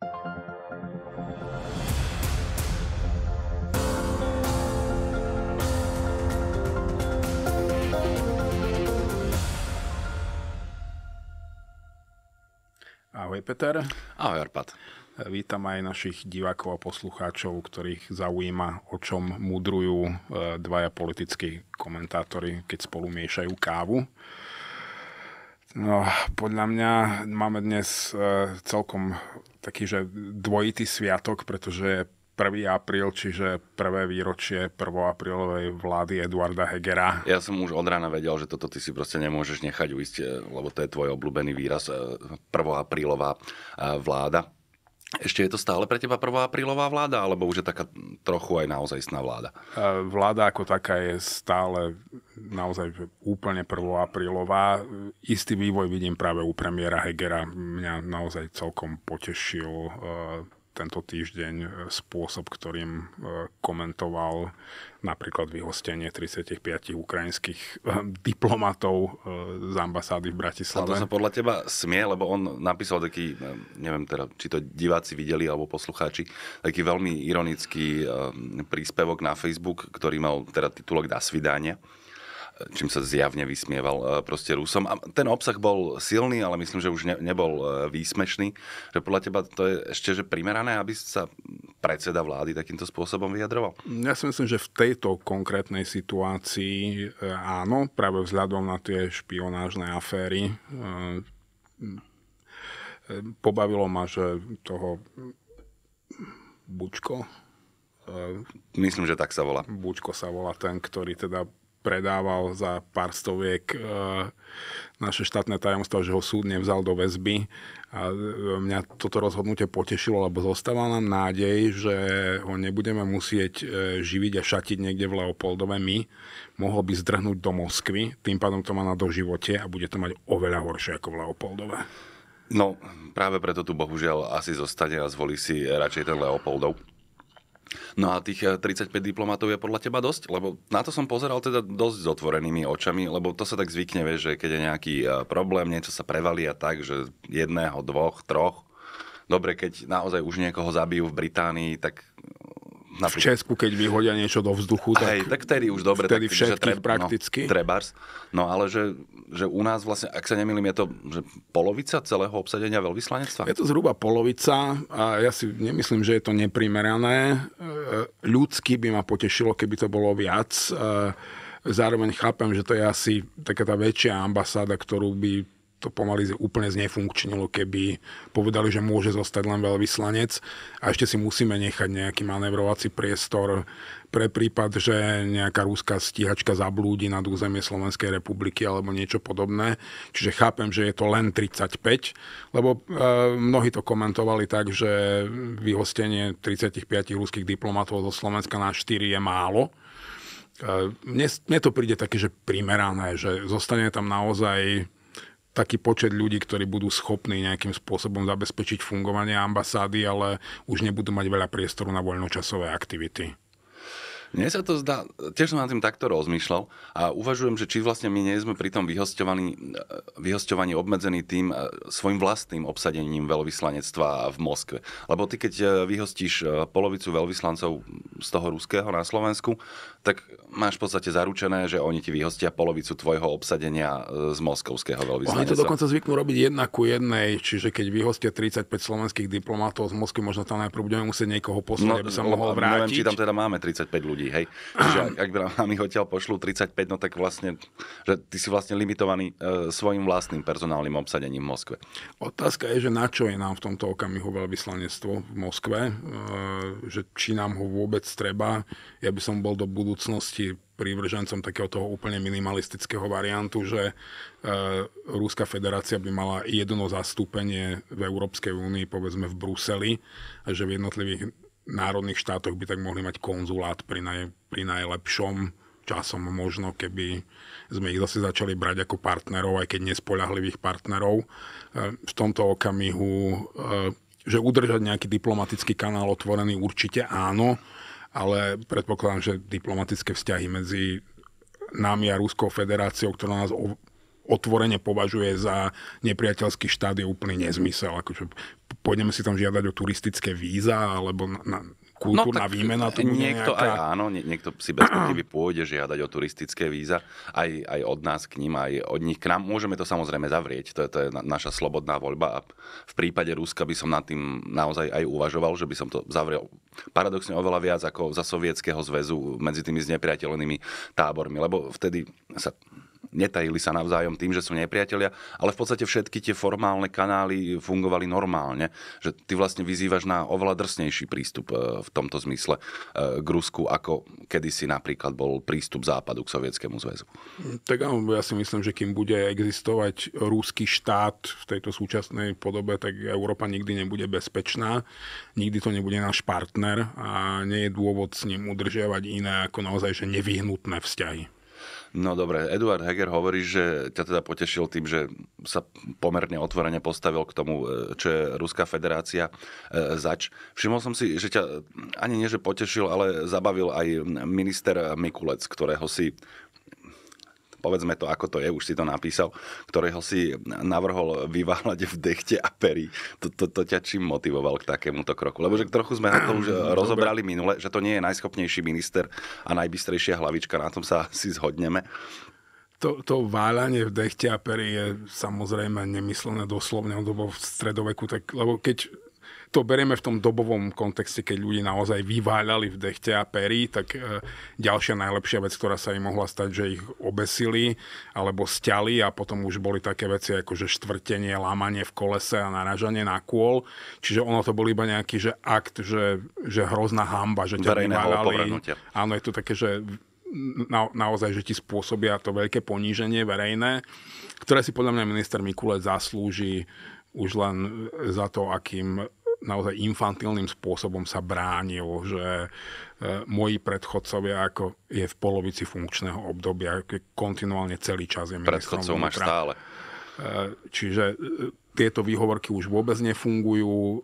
Ahoj Peter. Ahoj Arpad. Vítam aj našich divákov a poslucháčov, ktorých zaujíma, o čom mudrujú e, dvaja politickí komentátori, keď spolu miešajú kávu. No, podľa mňa máme dnes e, celkom taký, že dvojitý sviatok, pretože je 1. apríl, čiže prvé výročie 1. aprílovej vlády Eduarda Hegera. Ja som už od rána vedel, že toto ty si proste nemôžeš nechať uísť, e, lebo to je tvoj obľúbený výraz 1. E, aprílová vláda. Ešte je to stále pre teba prvá aprílová vláda, alebo už je taká trochu aj naozaj istná vláda? E, vláda ako taká je stále naozaj úplne aprílová. Istý vývoj vidím práve u premiéra Hegera. Mňa naozaj celkom potešil e, tento týždeň e, spôsob, ktorým komentoval napríklad vyhostenie 35 ukrajinských ehm, diplomatov ehm, z ambasády v Bratislave. A to sa podľa teba smie, lebo on napísal taký, ehm, neviem teda, či to diváci videli alebo poslucháči, taký veľmi ironický príspevok na Facebook, ktorý mal teda titulok Das Vidania čím sa zjavne vysmieval proste Rusom. A ten obsah bol silný, ale myslím, že už ne, nebol výsmešný. Že podľa teba to je ešte že primerané, aby sa predseda vlády takýmto spôsobom vyjadroval? Ja si myslím, že v tejto konkrétnej situácii eh, áno, práve vzhľadom na tie špionážne aféry. Eh, eh, pobavilo ma, že toho Bučko, Myslím, že tak sa volá. Bučko sa volá ten, ktorý teda predával za pár stoviek e, naše štátne tajomstvo, že ho súd nevzal do väzby. A e, mňa toto rozhodnutie potešilo, lebo zostáva nám nádej, že ho nebudeme musieť e, živiť a šatiť niekde v Leopoldove my. Mohol by zdrhnúť do Moskvy, tým pádom to má na doživote a bude to mať oveľa horšie ako v Leopoldove. No, práve preto tu bohužiaľ asi zostane a zvolí si radšej ten Leopoldov. No a tých 35 eh, diplomatov je podľa teba dosť? Lebo na to som pozeral teda dosť s otvorenými očami, lebo to sa tak zvykne, vieš, že keď je nejaký eh, problém, niečo sa prevalia tak, že jedného, dvoch, troch. Dobre, keď naozaj už niekoho zabijú v Británii, tak Napríklad. V Česku, keď vyhodia niečo do vzduchu, tak, Hej, tak vtedy už dobre. Vtedy tak, všetkých že no, prakticky. No, trebárs. No ale že, že u nás vlastne, ak sa nemýlim, je to že polovica celého obsadenia veľvyslanectva? Je to zhruba polovica a ja si nemyslím, že je to neprimerané. E, Ľudsky by ma potešilo, keby to bolo viac. E, zároveň chápem, že to je asi taká tá väčšia ambasáda, ktorú by to pomaly úplne znefunkčnilo, keby povedali, že môže zostať len veľvyslanec a ešte si musíme nechať nejaký manevrovací priestor pre prípad, že nejaká rúská stíhačka zablúdi nad územie Slovenskej republiky alebo niečo podobné. Čiže chápem, že je to len 35, lebo e, mnohí to komentovali tak, že vyhostenie 35 ruských diplomatov zo Slovenska na 4 je málo. E, mne, mne to príde také, že primerané, že zostane tam naozaj taký počet ľudí, ktorí budú schopní nejakým spôsobom zabezpečiť fungovanie ambasády, ale už nebudú mať veľa priestoru na voľnočasové aktivity. Mne sa to zdá, tiež som na tým takto rozmýšľal a uvažujem, že či vlastne my nie sme pri tom vyhostovaní, vyhostovaní obmedzení tým e, svojim vlastným obsadením veľvyslanectva v Moskve. Lebo ty, keď e, vyhostíš e, polovicu veľvyslancov z toho ruského na Slovensku, tak máš v podstate zaručené, že oni ti vyhostia polovicu tvojho obsadenia e, z moskovského veľvyslanectva. Oni to dokonca zvyknú robiť jedna ku jednej, čiže keď vyhostia 35 slovenských diplomatov z Moskvy, možno tam najprv budeme musieť niekoho poslať, no, aby sa mohol vrátiť. Neviem, či tam teda máme 35 ľudí, hej. Čiže ak, ak by nám odtiaľ pošlú 35, no tak vlastne, že ty si vlastne limitovaný e, svojim vlastným personálnym obsadením v Moskve. Otázka je, že na čo je nám v tomto okamihu veľvyslanectvo v Moskve, e, že či nám ho vôbec treba. Ja by som bol do budú budúcnosti prívržencom takého toho úplne minimalistického variantu, že e, Ruská federácia by mala jedno zastúpenie v Európskej únii, povedzme v Bruseli, a že v jednotlivých národných štátoch by tak mohli mať konzulát pri, naj, pri najlepšom časom možno, keby sme ich zase začali brať ako partnerov, aj keď nespoľahlivých partnerov. E, v tomto okamihu e, že udržať nejaký diplomatický kanál otvorený určite áno, ale predpokladám, že diplomatické vzťahy medzi nami a Ruskou federáciou, ktorá nás otvorene považuje za nepriateľský štát je úplný nezmysel. Akože, pôjdeme si tam žiadať o turistické víza, alebo na, na, kultúrna no, tak výmena tu bude niekto nejaká... aj, áno, nie, niekto si bez pochyby pôjde žiadať o turistické víza aj, aj od nás k ním, aj od nich k nám. Môžeme to samozrejme zavrieť, to je, to je naša slobodná voľba a v prípade Ruska by som nad tým naozaj aj uvažoval, že by som to zavrel paradoxne oveľa viac ako za Sovietskeho zväzu medzi tými znepriateľenými tábormi, lebo vtedy sa netajili sa navzájom tým, že sú nepriatelia, ale v podstate všetky tie formálne kanály fungovali normálne, že ty vlastne vyzývaš na oveľa drsnejší prístup e, v tomto zmysle e, k Rusku, ako kedysi napríklad bol prístup západu k Sovietskému zväzu. Tak áno, ja si myslím, že kým bude existovať rúský štát v tejto súčasnej podobe, tak Európa nikdy nebude bezpečná, nikdy to nebude náš partner a nie je dôvod s ním udržiavať iné ako naozaj že nevyhnutné vzťahy. No dobre, Eduard Heger hovorí, že ťa teda potešil tým, že sa pomerne otvorene postavil k tomu, e, čo je Ruská federácia e, zač. Všimol som si, že ťa ani nie, že potešil, ale zabavil aj minister Mikulec, ktorého si povedzme to, ako to je, už si to napísal, ktorého si navrhol vyváľať v dechte a peri. To, to, to ťa čím motivoval k takémuto kroku? Lebo že trochu sme na to už eh, rozobrali minule, že to nie je najschopnejší minister a najbystrejšia hlavička, na tom sa asi zhodneme to, to váľanie v dechte a peri je samozrejme nemyslené doslovne, lebo v stredoveku, tak, lebo keď to berieme v tom dobovom kontexte, keď ľudí naozaj vyváľali v dechte a pery, tak e, ďalšia najlepšia vec, ktorá sa im mohla stať, že ich obesili alebo stiali a potom už boli také veci ako že štvrtenie, lámanie v kolese a naražanie na kôl. Čiže ono to bol iba nejaký že akt, že, že hrozná hamba, že ťa vyváľali. Áno, je to také, že na, naozaj, že ti spôsobia to veľké poníženie verejné, ktoré si podľa mňa minister Mikulec zaslúži už len za to, akým naozaj infantilným spôsobom sa bránil, že e, moji predchodcovia ako je v polovici funkčného obdobia, kontinuálne celý čas je ministrom Predchodcov máš stále. E, čiže e, tieto výhovorky už vôbec nefungujú.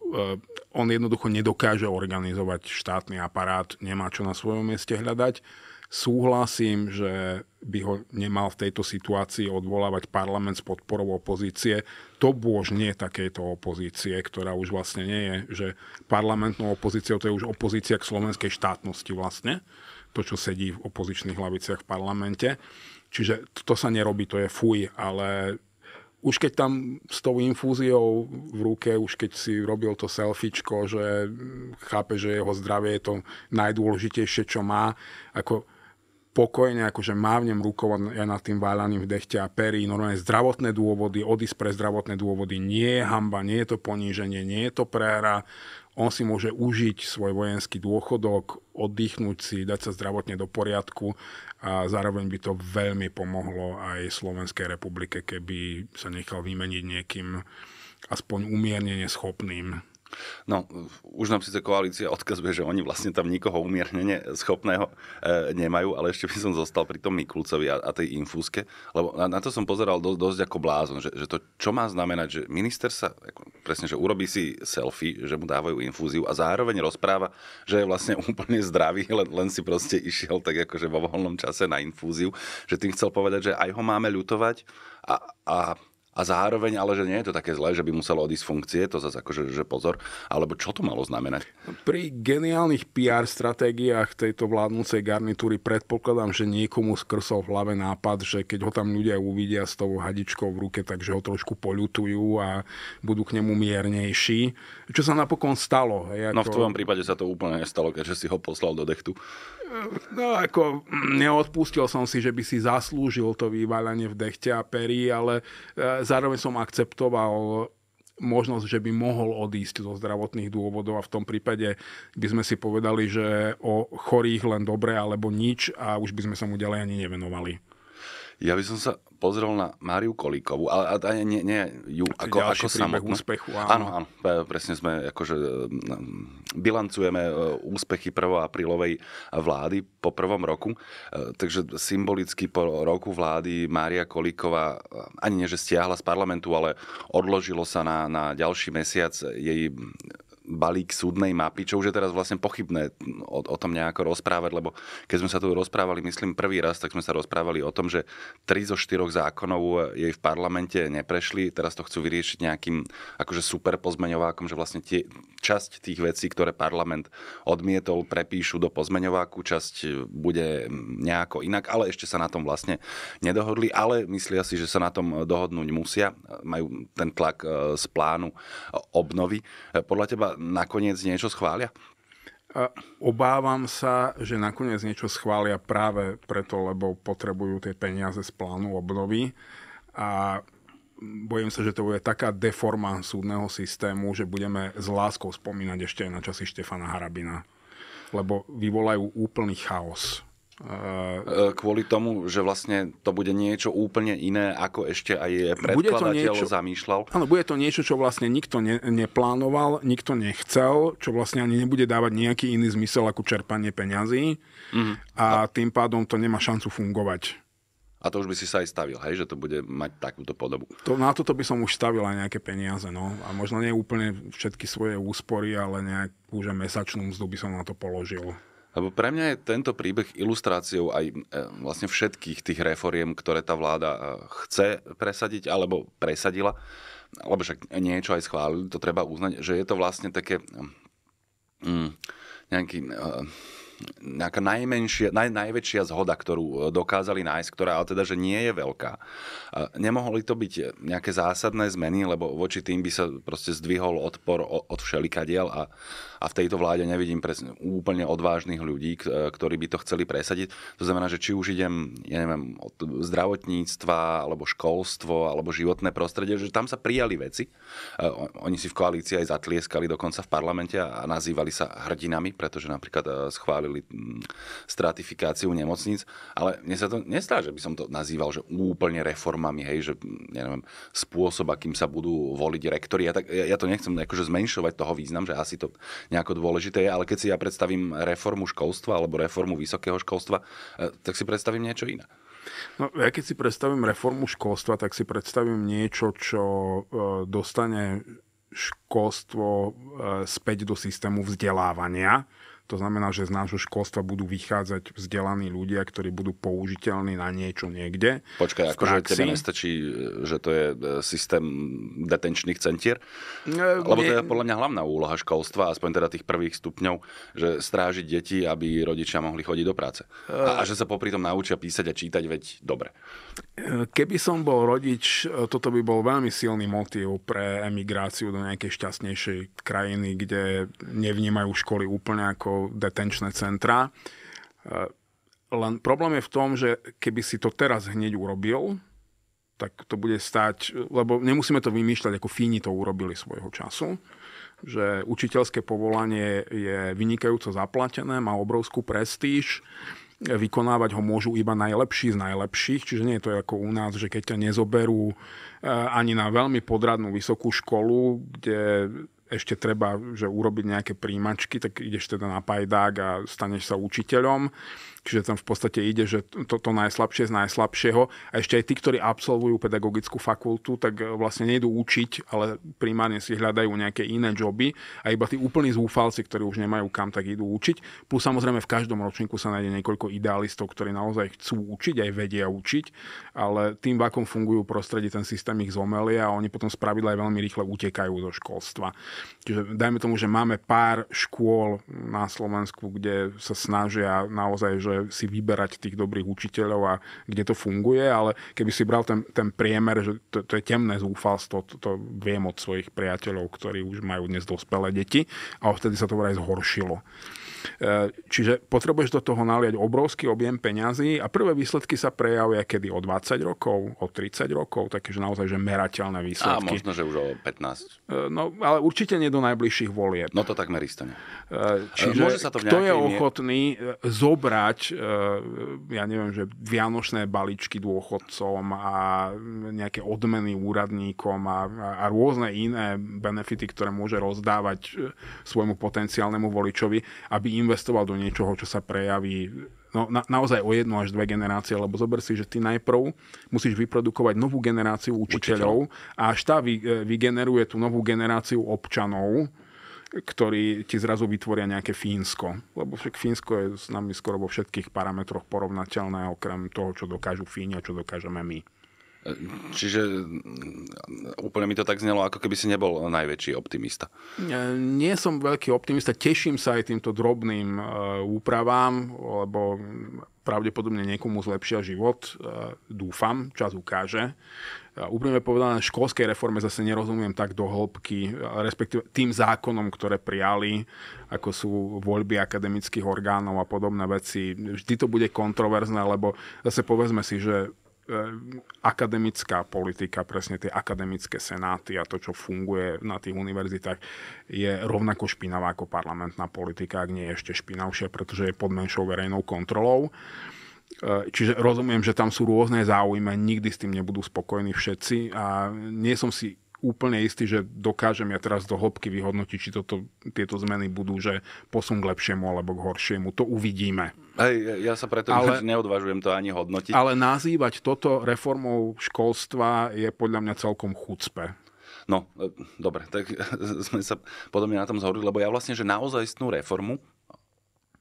On jednoducho nedokáže organizovať štátny aparát, nemá čo na svojom mieste hľadať Súhlasím, že by ho nemal v tejto situácii odvolávať parlament s podporou opozície. To bôž nie takéto opozície, ktorá už vlastne nie je, že parlamentnou opozíciou to je už opozícia k slovenskej štátnosti vlastne, to, čo sedí v opozičných hlaviciach v parlamente. Čiže to sa nerobí, to je fuj, ale už keď tam s tou infúziou v ruke, už keď si robil to selfiečko, že chápe, že jeho zdravie je to najdôležitejšie, čo má, ako pokojne, akože mávnem rukou ja nad tým váľaním v dechte a perí, normálne zdravotné dôvody, odísť pre zdravotné dôvody, nie je hamba, nie je to poníženie, nie je to prehra, on si môže užiť svoj vojenský dôchodok, oddychnúť si, dať sa zdravotne do poriadku a zároveň by to veľmi pomohlo aj Slovenskej republike, keby sa nechal vymeniť niekým aspoň umiernene schopným No, už nám síce koalícia odkazuje, že oni vlastne tam nikoho umiernenie schopného e, nemajú, ale ešte by som zostal pri tom Mikulcovi a, a tej infúzke, lebo na, na to som pozeral do, dosť ako blázon, že, že to čo má znamenať, že minister sa, ako, presne, že urobí si selfie, že mu dávajú infúziu a zároveň rozpráva, že je vlastne úplne zdravý, len, len si proste išiel tak akože vo voľnom čase na infúziu, že tým chcel povedať, že aj ho máme ľutovať a, a a zároveň, ale že nie je to také zlé, že by muselo odísť funkcie, to zase akože že pozor, alebo čo to malo znamenať? Pri geniálnych PR stratégiách tejto vládnúcej garnitúry predpokladám, že niekomu skrsol v hlave nápad, že keď ho tam ľudia uvidia s tou hadičkou v ruke, takže ho trošku poľutujú a budú k nemu miernejší, čo sa napokon stalo. Hej, ako... No v tvojom prípade sa to úplne nestalo, keďže si ho poslal do dechtu. No ako, mm, neodpustil som si, že by si zaslúžil to vyváľanie v dechte a peri, ale e, zároveň som akceptoval možnosť, že by mohol odísť zo zdravotných dôvodov a v tom prípade by sme si povedali, že o chorých len dobre alebo nič a už by sme sa mu ďalej ani nevenovali. Ja by som sa pozrel na Máriu Kolíkovú, ale, ale nie, nie ju ako, ako samotnú. úspechu. Áno. áno, áno, presne sme, akože e, bilancujeme e, úspechy 1. aprílovej vlády po prvom roku, e, takže symbolicky po roku vlády Mária Kolíková, ani nie, že stiahla z parlamentu, ale odložilo sa na, na ďalší mesiac jej balík súdnej mapy, čo už je teraz vlastne pochybné o, o tom nejako rozprávať, lebo keď sme sa tu rozprávali, myslím prvý raz, tak sme sa rozprávali o tom, že 3 zo 4 zákonov jej v parlamente neprešli, teraz to chcú vyriešiť nejakým akože super pozmeňovákom, že vlastne tie, časť tých vecí, ktoré parlament odmietol, prepíšu do pozmeňováku, časť bude nejako inak, ale ešte sa na tom vlastne nedohodli, ale myslia si, že sa na tom dohodnúť musia, majú ten tlak e, z plánu obnovy. E, podľa teba nakoniec niečo schvália? Obávam sa, že nakoniec niečo schvália práve preto, lebo potrebujú tie peniaze z plánu obnovy a bojím sa, že to bude taká deforma súdneho systému, že budeme s láskou spomínať ešte aj na časy Štefana Harabina. Lebo vyvolajú úplný chaos E, kvôli tomu, že vlastne to bude niečo úplne iné, ako ešte aj predkladateľ bude niečo, zamýšľal? Áno, bude to niečo, čo vlastne nikto ne, neplánoval, nikto nechcel, čo vlastne ani nebude dávať nejaký iný zmysel ako čerpanie peňazí mm. a, a tým pádom to nemá šancu fungovať. A to už by si sa aj stavil, hej, že to bude mať takúto podobu. To, na toto by som už stavil aj nejaké peniaze, no. A možno nie úplne všetky svoje úspory, ale nejakú že mesačnú mzdu by som na to položil. Lebo pre mňa je tento príbeh ilustráciou aj e, vlastne všetkých tých reforiem, ktoré tá vláda e, chce presadiť alebo presadila. Lebo však niečo aj schválili, to treba uznať, že je to vlastne také... Mm, nejaký uh, nejaká najmenšia, naj, najväčšia zhoda, ktorú e, dokázali nájsť, ktorá ale teda, že nie je veľká. E, nemohli to byť nejaké zásadné zmeny, lebo voči tým by sa proste zdvihol odpor od diel a, a v tejto vláde nevidím presne, úplne odvážnych ľudí, e, ktorí by to chceli presadiť. To znamená, že či už idem, ja neviem, od zdravotníctva, alebo školstvo, alebo životné prostredie, že tam sa prijali veci. Oni si v koalícii aj zatlieskali dokonca v parlamente a nazývali sa hrdinami, pretože napríklad schválili schválili mm, stratifikáciu nemocníc, ale mne sa to nestá, že by som to nazýval, že úplne reformami, hej, že mm, ja neviem, spôsob, akým sa budú voliť rektory. Ja, tak, ja, ja to nechcem akože zmenšovať toho význam, že asi to nejako dôležité je, ale keď si ja predstavím reformu školstva alebo reformu vysokého školstva, eh, tak si predstavím niečo iné. No, ja keď si predstavím reformu školstva, tak si predstavím niečo, čo eh, dostane školstvo eh, späť do systému vzdelávania to znamená, že z nášho školstva budú vychádzať vzdelaní ľudia, ktorí budú použiteľní na niečo niekde. Počkaj, akože tebe nestačí, že to je e, systém detenčných centier? Ne, Lebo to je podľa mňa hlavná úloha školstva, aspoň teda tých prvých stupňov, že strážiť deti, aby rodičia mohli chodiť do práce. A, a že sa popri tom naučia písať a čítať, veď dobre. E, keby som bol rodič, e, toto by bol veľmi silný motív pre emigráciu do nejakej šťastnejšej krajiny, kde nevnímajú školy úplne ako detenčné centra. E, len problém je v tom, že keby si to teraz hneď urobil, tak to bude stať, lebo nemusíme to vymýšľať, ako Fíni to urobili svojho času, že učiteľské povolanie je vynikajúco zaplatené, má obrovskú prestíž, vykonávať ho môžu iba najlepší z najlepších, čiže nie je to ako u nás, že keď ťa nezoberú e, ani na veľmi podradnú vysokú školu, kde ešte treba že urobiť nejaké príjmačky, tak ideš teda na pajdák a staneš sa učiteľom Čiže tam v podstate ide, že toto to najslabšie z najslabšieho. A ešte aj tí, ktorí absolvujú pedagogickú fakultu, tak e, vlastne nejdú učiť, ale primárne si hľadajú nejaké iné joby. A iba tí úplní zúfalci, ktorí už nemajú kam, tak idú učiť. Plus samozrejme v každom ročníku sa nájde niekoľko idealistov, ktorí naozaj chcú učiť, aj vedia učiť, ale tým, v akom fungujú prostredí, ten systém ich zomelia a oni potom spravidla aj veľmi rýchle utekajú zo školstva. Čiže dajme tomu, že máme pár škôl na Slovensku, kde sa snažia naozaj, že si vyberať tých dobrých učiteľov a kde to funguje, ale keby si bral ten, ten priemer, že to, to je temné zúfalstvo, to, to viem od svojich priateľov, ktorí už majú dnes dospelé deti a vtedy sa to vraj zhoršilo. E, čiže potrebuješ do toho naliať obrovský objem peňazí a prvé výsledky sa prejavia kedy o 20 rokov, o 30 rokov, takéže naozaj že merateľné výsledky. A možno, že už o 15. E, no, ale určite nie do najbližších volieb. No to takmer isto nie. E, čiže Môže sa to kto je ochotný mier- zobrať, ja neviem, že vianočné balíčky dôchodcom a nejaké odmeny úradníkom a, a rôzne iné benefity, ktoré môže rozdávať svojmu potenciálnemu voličovi, aby investoval do niečoho, čo sa prejaví no, na, naozaj o jednu až dve generácie, lebo zober si, že ty najprv musíš vyprodukovať novú generáciu učiteľov a až tá vy, e, vygeneruje tú novú generáciu občanov, ktorí ti zrazu vytvoria nejaké Fínsko. Lebo však Fínsko je s nami skoro vo všetkých parametroch porovnateľné, okrem toho, čo dokážu Fíni a čo dokážeme my. Čiže mm, úplne mi to tak znelo, ako keby si nebol najväčší optimista. Nie som veľký optimista, teším sa aj týmto drobným e, úpravám, lebo mm, pravdepodobne niekomu zlepšia život. E, dúfam, čas ukáže. E, úprimne povedané, školskej reforme zase nerozumiem tak do hĺbky, respektíve tým zákonom, ktoré prijali, ako sú voľby akademických orgánov a podobné veci. Vždy to bude kontroverzné, lebo zase povedzme si, že Eh, akademická politika, presne tie akademické senáty a to, čo funguje na tých univerzitách, je rovnako špinavá ako parlamentná politika, ak nie je ešte špinavšia, pretože je pod menšou verejnou kontrolou. Eh, čiže rozumiem, že tam sú rôzne záujmy, nikdy s tým nebudú spokojní všetci a nie som si úplne istý, že dokážem ja teraz do hĺbky vyhodnotiť, či toto, tieto zmeny budú, že posun k lepšiemu alebo k horšiemu. To uvidíme. Hej, ja sa preto ale, neodvážujem to ani hodnotiť. Ale nazývať toto reformou školstva je podľa mňa celkom chucpe. No, e, dobre, tak sme sa podobne na tom zhodli, lebo ja vlastne, že naozajstnú reformu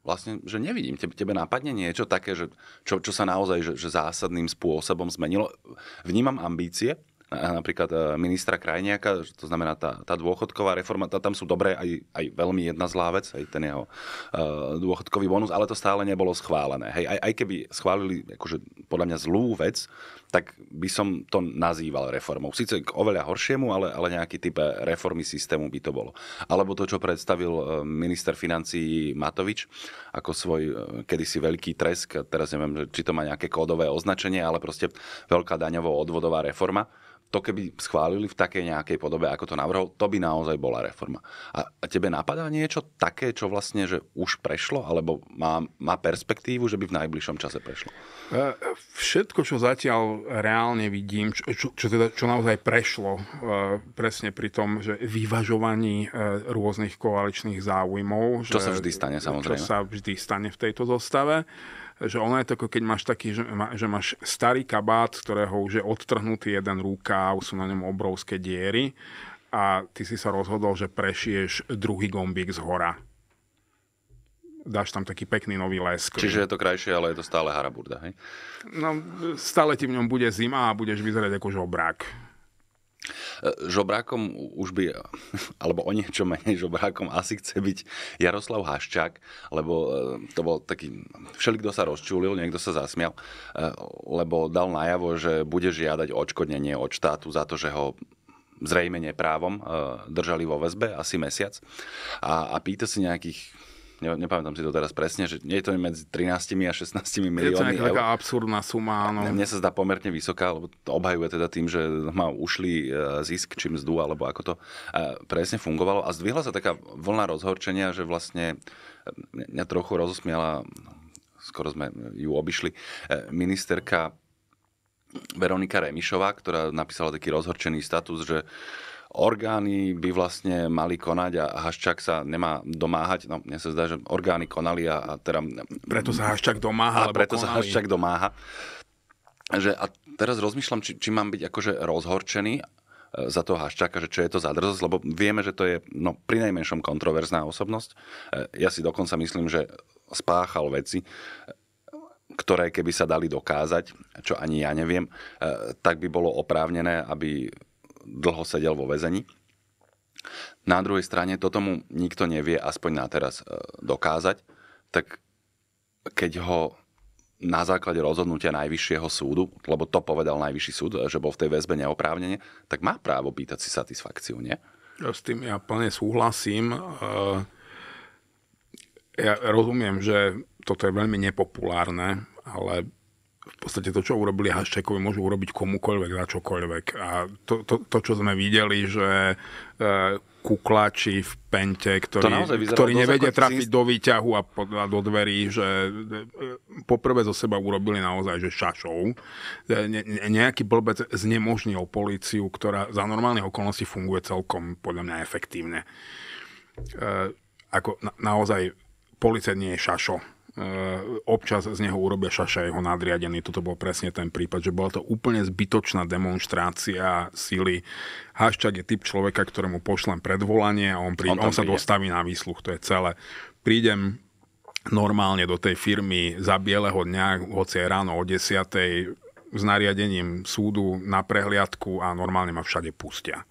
vlastne, že nevidím. Tebe, tebe nápadne niečo také, že čo, čo sa naozaj že, že zásadným spôsobom zmenilo. Vnímam ambície, napríklad e, ministra Krajniaka, to znamená tá, tá dôchodková reforma, tá, tam sú dobré aj, aj veľmi jedna zlá vec, aj ten jeho uh, dôchodkový bonus, ale to stále nebolo schválené. Hej, aj, aj keby schválili akože, podľa mňa zlú vec, tak by som to nazýval reformou. Sice k oveľa horšiemu, ale, ale nejaký typ e, reformy systému by to bolo. Alebo to, čo predstavil minister financí Matovič ako svoj kedysi veľký tresk, teraz neviem, či to má nejaké kódové označenie, ale proste veľká daňovo-odvodová reforma to keby schválili v takej nejakej podobe, ako to navrhol, to by naozaj bola reforma. A, a tebe napadá niečo také, čo vlastne, že už prešlo, alebo má, má perspektívu, že by v najbližšom čase prešlo? E, všetko, čo zatiaľ reálne vidím, čo, čo, čo, teda, čo naozaj prešlo, e, presne pri tom, že vyvažovaní e, rôznych koaličných záujmov. Čo že, sa vždy stane, samozrejme. Čo sa vždy stane v tejto zostave že ono je to ako keď máš taký, že, má, že máš starý kabát, ktorého už je odtrhnutý jeden rukáv, sú na ňom obrovské diery a ty si sa rozhodol, že prešieš druhý gombík z hora dáš tam taký pekný nový lesk. Čiže je to krajšie, ale je to stále haraburda, hej? No, stále ti v ňom bude zima a budeš vyzerať ako žobrák. E, žobrákom už by, alebo o niečo menej žobrákom asi chce byť Jaroslav Haščák, lebo e, to bol taký, všelikto sa rozčúlil, niekto sa zasmial, e, lebo dal najavo, že bude žiadať odškodnenie od štátu za to, že ho zrejme neprávom držali vo väzbe asi mesiac a, a pýta si nejakých ne, nepamätám si to teraz presne, že nie je to medzi 13 a 16 miliónmi. Je to taká absurdná suma, áno. Mne sa zdá pomerne vysoká, lebo to obhajuje teda tým, že má ušli e, zisk či mzdu, alebo ako to e, presne fungovalo. A zdvihla sa taká vlna rozhorčenia, že vlastne e, mňa trochu rozosmiala, no, skoro sme ju obišli, ministerka Veronika Remišová, ktorá napísala taký rozhorčený status, že orgány by vlastne mali konať a Haščák sa nemá domáhať. No, mne sa zdá, že orgány konali a, a teda... Preto sa Haščák domáha. A preto konali. sa Haščák domáha. Že, a teraz rozmýšľam, či, či mám byť akože rozhorčený e, za toho Haščáka, že čo je to za drzosť, lebo vieme, že to je no, pri najmenšom kontroverzná osobnosť. E, ja si dokonca myslím, že spáchal veci, e, ktoré keby sa dali dokázať, čo ani ja neviem, tak by bolo oprávnené, aby dlho sedel vo väzení. Na druhej strane, toto mu nikto nevie aspoň na teraz e, dokázať, tak keď ho na základe rozhodnutia Najvyššieho súdu, lebo to povedal Najvyšší súd, e, že bol v tej väzbe neoprávnenie, tak má právo pýtať si satisfakciu, nie? S tým ja plne súhlasím. E, ja rozumiem, že toto je veľmi nepopulárne, ale v podstate to, čo urobili Haščekovi, môžu urobiť komukoľvek na čokoľvek. A to, to, to čo sme videli, že e, kuklači v pente, ktorí, ktorí nevedia trafiť do výťahu a, po, a do dverí, že e, poprvé zo seba urobili naozaj, že šašou. E, ne, nejaký blbec znemožnil políciu, ktorá za normálnych okolností funguje celkom podľa mňa efektívne. E, ako na, naozaj policajt nie je šašo Eh, občas z neho urobia šaša jeho nadriadený. Toto bol presne ten prípad, že bola to úplne zbytočná demonstrácia sily. Haščák je typ človeka, ktorému pošlem predvolanie a on, prí, on, on sa dostaví na výsluch, to je celé. Prídem normálne do tej firmy za bieleho dňa, hoci aj ráno o 10 s nariadením súdu na prehliadku a normálne ma všade pustia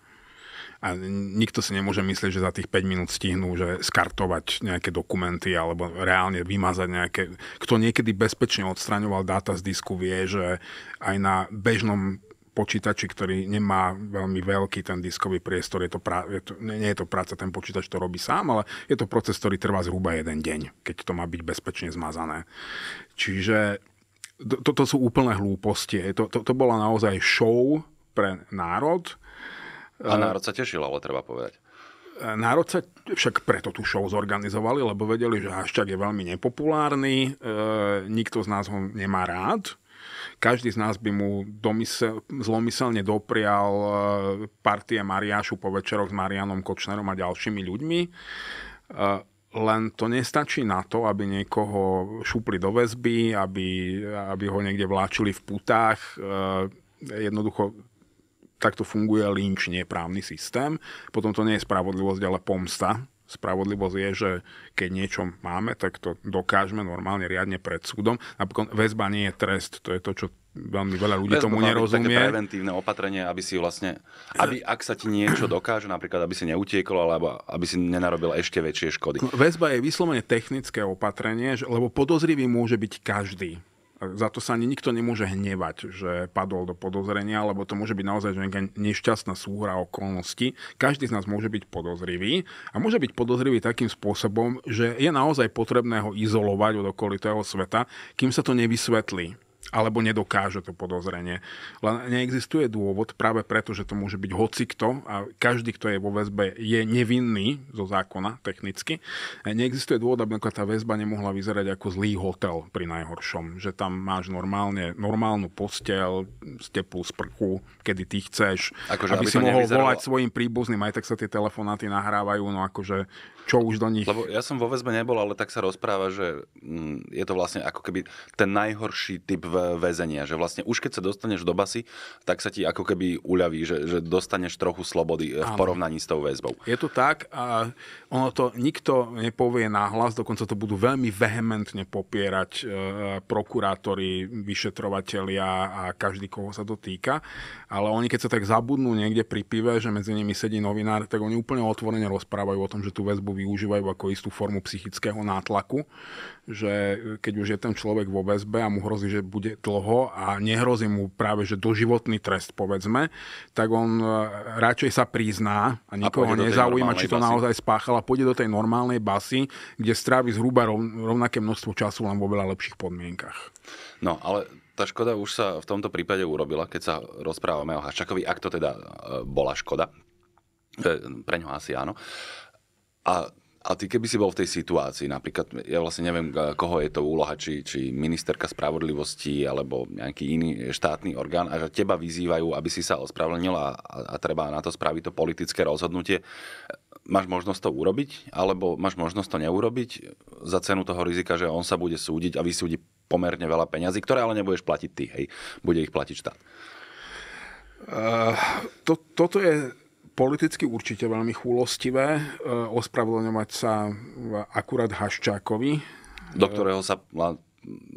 a nikto si nemôže myslieť, že za tých 5 minút stihnú že skartovať nejaké dokumenty alebo reálne vymazať nejaké... Kto niekedy bezpečne odstraňoval dáta z disku vie, že aj na bežnom počítači, ktorý nemá veľmi veľký ten diskový priestor, je to pra, je to, nie je to práca, ten počítač to robí sám, ale je to proces, ktorý trvá zhruba jeden deň, keď to má byť bezpečne zmazané. Čiže toto to, to sú úplné hlúposti. To, to, to bola naozaj show pre národ, a eh, národ sa tešil, ale treba povedať. Eh, národ sa však preto tú show zorganizovali, lebo vedeli, že Haščák je veľmi nepopulárny, eh, nikto z nás ho nemá rád. Každý z nás by mu domysel, zlomyselne doprial partie Mariášu po večeroch s Marianom Kočnerom a ďalšími ľuďmi. len to nestačí na to, aby niekoho šupli do väzby, aby, aby ho niekde vláčili v putách. jednoducho takto funguje lynč, nie právny systém. Potom to nie je spravodlivosť, ale pomsta. Spravodlivosť je, že keď niečo máme, tak to dokážeme normálne riadne pred súdom. Napokon väzba nie je trest, to je to, čo veľmi veľa ľudí Bez tomu nerozumie. Také preventívne opatrenie, aby si vlastne, aby ak sa ti niečo dokáže, napríklad aby si neutiekol, alebo aby si nenarobil ešte väčšie škody. Väzba je vyslovene technické opatrenie, lebo podozrivý môže byť každý za to sa ani nikto nemôže hnevať, že padol do podozrenia, lebo to môže byť naozaj nejaká nešťastná súhra okolností. Každý z nás môže byť podozrivý a môže byť podozrivý takým spôsobom, že je naozaj potrebné ho izolovať od okolitého sveta, kým sa to nevysvetlí alebo nedokáže to podozrenie. Len neexistuje dôvod práve preto, že to môže byť hocikto a každý, kto je vo väzbe, je nevinný zo zákona technicky. Neexistuje dôvod, aby tá väzba nemohla vyzerať ako zlý hotel pri najhoršom. Že tam máš normálne, normálnu posteľ, teplú sprchu, kedy ty chceš. Akože, aby, aby si mohol nevyzeralo... volať svojim príbuzným, aj tak sa tie telefonáty nahrávajú, no akože čo už do nich... Lebo ja som vo väzbe nebol, ale tak sa rozpráva, že mm, je to vlastne ako keby ten najhorší typ väzenia, že vlastne už keď sa dostaneš do basy, tak sa ti ako keby uľaví, že, že dostaneš trochu slobody eh, v Áno. porovnaní s tou väzbou. Je to tak a ono to nikto nepovie hlas, dokonca to budú veľmi vehementne popierať e, prokurátori, vyšetrovatelia a každý, koho sa to týka, ale oni keď sa tak zabudnú niekde pri pive, že medzi nimi sedí novinár, tak oni úplne otvorene rozprávajú o tom, že tú väzbu využívajú ako istú formu psychického nátlaku, že e, keď už je ten človek vo väzbe a mu hrozí, že bude dlho a nehrozí mu práve, že doživotný trest, povedzme, tak on e, radšej sa prizná a nikoho a nezaujíma, či to basy. naozaj spáchala. pôjde do tej normálnej basy, kde strávi zhruba rovnaké množstvo času len vo veľa lepších podmienkach. No, ale tá škoda už sa v tomto prípade urobila, keď sa rozprávame o Haščakovi, ak to teda e, bola škoda. Pre ňo asi áno. A, a ty keby si bol v tej situácii, napríklad, ja vlastne neviem, koho je to úloha, či, či ministerka spravodlivosti, alebo nejaký iný štátny orgán, a že teba vyzývajú, aby si sa a, a, a treba na to spraviť to politické rozhodnutie, máš možnosť to urobiť, alebo máš možnosť to neurobiť za cenu toho rizika, že on sa bude súdiť a vysúdi pomerne veľa peňazí, ktoré ale nebudeš platiť ty, hej, bude ich platiť štát. Uh, to, toto je politicky určite veľmi chulostivé e, ospravedlňovať sa akurát Haščákovi. Do ktorého sa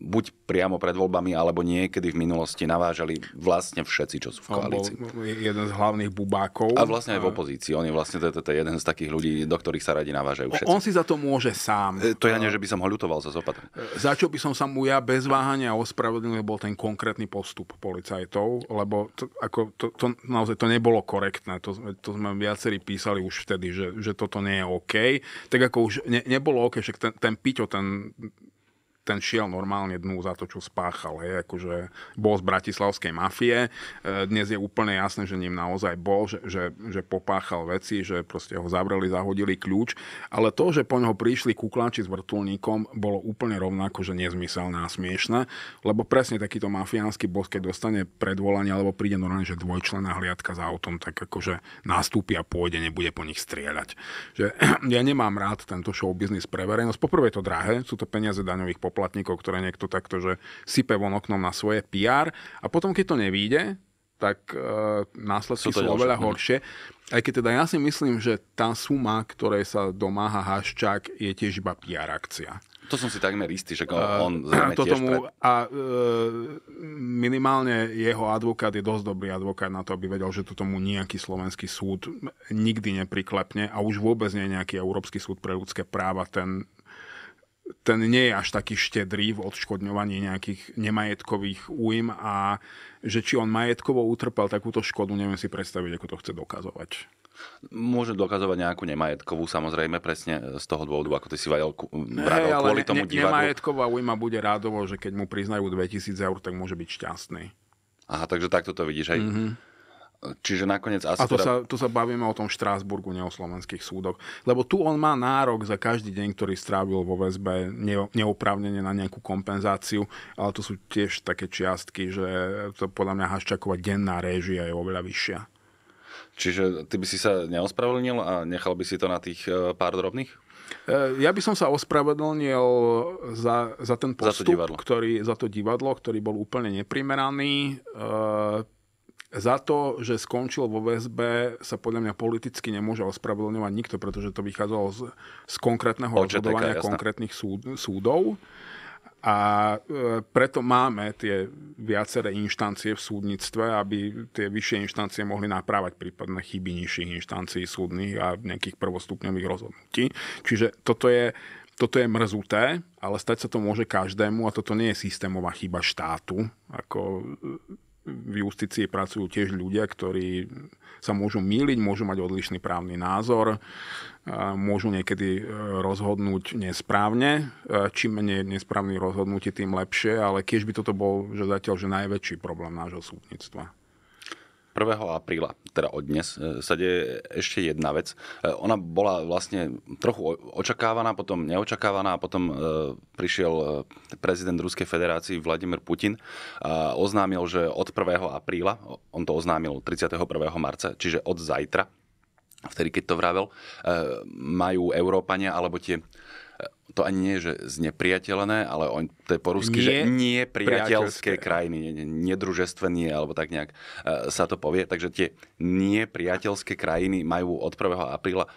buď priamo pred voľbami, alebo niekedy v minulosti navážali vlastne všetci, čo sú v koalícii. On bol jeden z hlavných bubákov. A vlastne aj v opozícii. On je vlastne to, to, to jeden z takých ľudí, do ktorých sa radi navážajú všetci. On si za to môže sám. E, to ja nie, že by som ho ľutoval za zopatrne. Za čo by som sa mu ja bez váhania ospravedlnil, bol ten konkrétny postup policajtov, lebo to, ako, to, to, naozaj to nebolo korektné. To, to sme viacerí písali už vtedy, že, že toto nie je OK. Tak ako už ne, nebolo OK, však ten, ten Piťo, ten ten šiel normálne dnu za to, čo spáchal. Hej. Akože bol z bratislavskej mafie. E, dnes je úplne jasné, že ním naozaj bol, že, že, že popáchal veci, že proste ho zavreli, zahodili kľúč. Ale to, že po ňoho prišli kuklači s vrtulníkom, bolo úplne rovnako, že nezmyselné a smiešne. Lebo presne takýto mafiánsky bos, keď dostane predvolanie alebo príde normálne, že dvojčlená hliadka za autom, tak akože nastúpi a pôjde, nebude po nich strieľať. Že ja nemám rád tento show business pre verejnosť. Poprvé je to drahé, sú to peniaze daňových poplatníkov poplatníkov, ktoré niekto takto, že sype von oknom na svoje PR a potom, keď to nevíde, tak e, následky sú oveľa horšie. Aj keď teda ja si myslím, že tá suma, ktorej sa domáha Haščák, je tiež iba PR akcia. To som si takmer istý, že e, on zrejme to tomu, pred... A e, minimálne jeho advokát je dosť dobrý advokát na to, aby vedel, že to tomu nejaký slovenský súd nikdy nepriklepne a už vôbec nie nejaký Európsky súd pre ľudské práva ten ten nie je až taký štedrý v odškodňovaní nejakých nemajetkových újm a že či on majetkovo utrpel takúto škodu, neviem si predstaviť, ako to chce dokazovať. Môže dokazovať nejakú nemajetkovú, samozrejme, presne e, z toho dôvodu, ako ty si vajal vravil hey, kvôli tomu ne, divadlu. Nemajetková újma bude rádovo, že keď mu priznajú 2000 eur, tak môže byť šťastný. Aha, takže takto to vidíš, hej. Mm-hmm Čiže nakoniec asi... A to, teda... sa, to sa bavíme o tom Štrásburgu, ne o slovenských súdoch. Lebo tu on má nárok za každý deň, ktorý strávil vo VSB neoprávnene na nejakú kompenzáciu, ale to sú tiež také čiastky, že to podľa mňa Haščáková denná réžia je oveľa vyššia. Čiže ty by si sa neospravedlnil a nechal by si to na tých e, pár drobných? E, ja by som sa ospravedlnil za, za ten postup, za to ktorý, za to divadlo, ktorý bol úplne neprimeraný. E, za to, že skončil vo VSB, sa podľa mňa politicky nemôže ospravedlňovať nikto, pretože to vychádzalo z, z konkrétneho Očeteka, rozhodovania jasná. konkrétnych súd, súdov. A e, preto máme tie viaceré inštancie v súdnictve, aby tie vyššie inštancie mohli naprávať prípadné chyby nižších inštancií súdnych a nejakých prvostupňových rozhodnutí. Čiže toto je, toto je mrzuté, ale stať sa to môže každému a toto nie je systémová chyba štátu. Ako, v justícii pracujú tiež ľudia, ktorí sa môžu míliť, môžu mať odlišný právny názor, môžu niekedy e, rozhodnúť nesprávne. E, čím menej nesprávne rozhodnutí, tým lepšie, ale tiež by toto bol že zatiaľ že najväčší problém nášho súdnictva. 1. apríla, teda od dnes, e, sa deje ešte jedna vec. E, ona bola vlastne trochu očakávaná, potom neočakávaná a potom e, prišiel prezident Ruskej federácii Vladimír Putin a oznámil, že od 1. apríla, on to oznámil 31. marca, čiže od zajtra, vtedy keď to vravel, majú Európania alebo tie to ani nie je, že znepriateľné, ale on, to je po rusky, nie, že nie priateľské. krajiny, nedružestvenie, alebo tak nejak e, sa to povie. Takže tie nepriateľské krajiny majú od 1. apríla e,